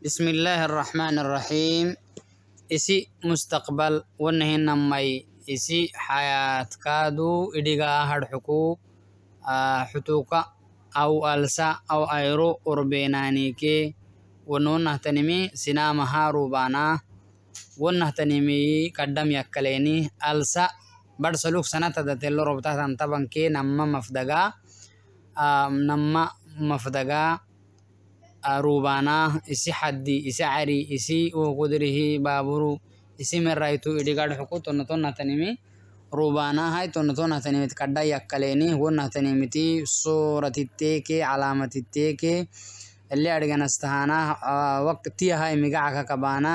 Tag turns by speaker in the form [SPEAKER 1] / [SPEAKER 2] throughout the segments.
[SPEAKER 1] بسم الله الرحمن الرحيم isi mustaqbal wanahinamai isi xayaadkaadu idhigaa hadxuku xutuuka au alsa au ayro orbeenaanike wanonahtanimi sinamahaa rubaanaa wannahtanimi kaddam yakkaleeni alsa barsaluk sanatadatello robtahtan tabanke namma mafdagaa namma mafdagaa aruubaanah isi xaddi isi cari isi uqudrihi baaburu isi meraytu idhigadxuku tonotonahtanimi ruubaanahay tonotonahtanimit kadha yakkaleeni wonahtanimiti suuratitteeke calaamatitteeke اللي أرجعنا استهانا وقت تي هاي مجاعك كبانا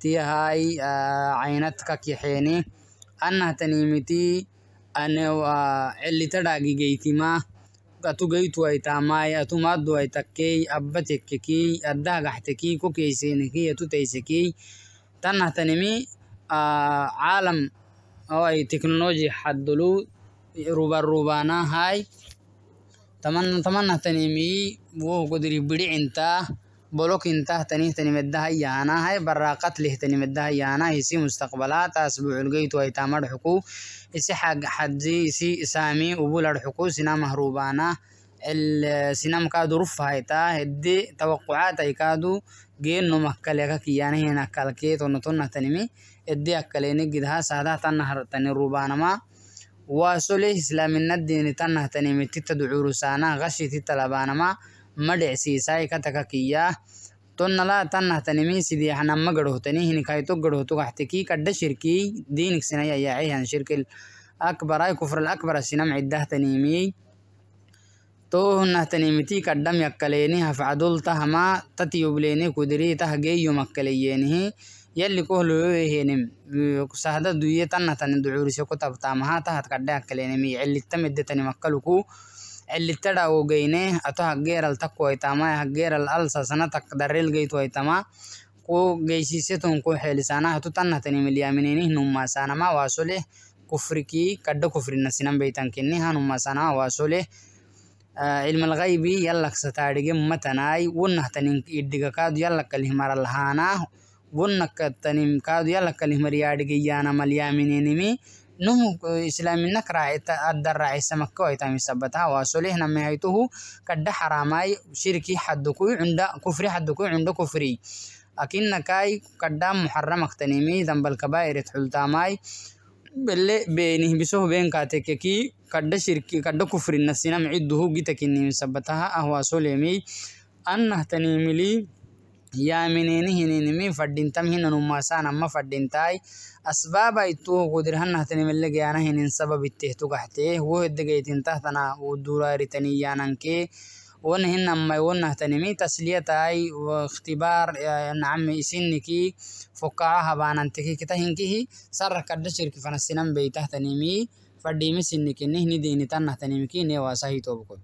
[SPEAKER 1] تي هاي عينتك كيحيني أنها تنيمتي أنا اللي تراجي جيتي ما atugaytuwaytaamay atumaduwaytakkey abba tekkekey adda hagaxtekey kokeysenekey atutaysekey tan hahtanimi caalam ay teknoloji xaddulu ruban rubanahay taman hahtanimi woh kodiri bidhicintaa بلوك بلوكين تنيه تني مدها يانا هاي برا قتله تني مدها يانا يسي مستقبلات أسبوع الجيت ويتامر حقو يسي حق حدي يسي سامي وبول حقو سنا مهروبانا السينما كادو رف هايتا هدي توقعات اي كادو جين نو مكليكا كياني هنا كالكيت ونطنة تنمي اكالي نجد ها سادا تنهر تني ما واسولي اسلام الدين تنه تنمي تتدعو رسانا غشي تتلابانا ما madhicsiisaa ika taka kiyyaa tonnalaa tanah tanimi sidii hanama gadhohtani hinikayto gadhohtugaxtekii kadha shirkii diinik sinay ayaacihan shirkil akbarai kufral akbara sinam ciddah tanimii tohnah tanimitii kadham yakkaleeni hafcadulta hama tatiyubleeni kudirii tahgeeyumakkaleyeenihi yalli kohloyoehenim sahda duye tanah tani ducuriseku tabtaamaha tahat kadha yakkaleeni mi celitta medde tanimakkaluku cilitadhawogeyne ato hageeral takuwaytama hageeral alsasanatak darrel geytuwaytama ku geysiseton ku xeelisana hatu tannatanimilyaaminenih nummasanama waasoleh kufrikii kadda kufrina sinan beytankini hanummasanama waasoleh علم الغيب يلك ستارجي متناي ونح تنين إدغا كادو يلك الهمار الهانا ونك تنين كادو يلك الهمار يادغي يانا مليامينينمي نمو إسلام النكرة أدر راعي سمكو إتامي سبتها واسوليهنا مهيتوه كد حراماي شركي حدكوي عند كفري حدكوي عند كفري أكين نكاي قدام محرم اختنيمي ذنب الكبائر تحلتاماي بل بينه بسوه بين كاتك كي قد شركي قد كفري نسينا معدوه جيتك إني سبتها أهوا سوليمي أنه تنيمي لي yaa minini hininimi fadintam hinanumasan ama fadintai asbaba ituhu kudirhanahtanimelegeana hinin sabab itehtugahtee wohedegeytintahtanaa uduraritaniyanankee ون هنما ون هتنمي تسلية تاي واختبار نعم يسنكي فقاعة هبان انتكي كتا هنكيه سر كرد شرك فنسنم بيته تنمي فرديمي سنكي نهني ديني تنه تنمكي نيوا سهي توبكو